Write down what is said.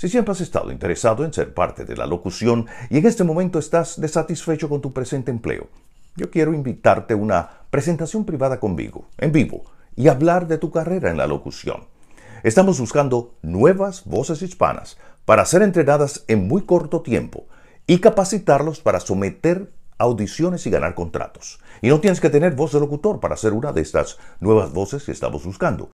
Si siempre has estado interesado en ser parte de la locución y en este momento estás desatisfecho con tu presente empleo, yo quiero invitarte a una presentación privada conmigo, en vivo, y hablar de tu carrera en la locución. Estamos buscando nuevas voces hispanas para ser entrenadas en muy corto tiempo y capacitarlos para someter audiciones y ganar contratos. Y no tienes que tener voz de locutor para ser una de estas nuevas voces que estamos buscando.